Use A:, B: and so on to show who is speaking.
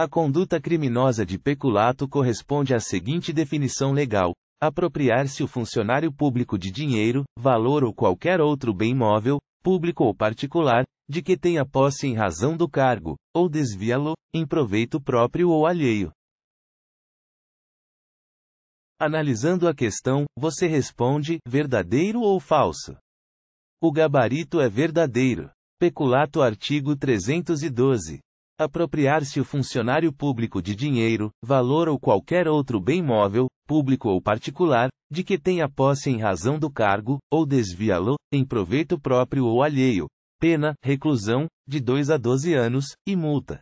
A: A conduta criminosa de peculato corresponde à seguinte definição legal: apropriar-se o funcionário público de dinheiro, valor ou qualquer outro bem móvel, público ou particular, de que tenha posse em razão do cargo, ou desviá-lo, em proveito próprio ou alheio. Analisando a questão, você responde: verdadeiro ou falso? O gabarito é verdadeiro. Peculato artigo 312. Apropriar-se o funcionário público de dinheiro, valor ou qualquer outro bem móvel, público ou particular, de que tenha posse em razão do cargo, ou desviá-lo, em proveito próprio ou alheio. Pena, reclusão, de 2 a 12 anos, e multa.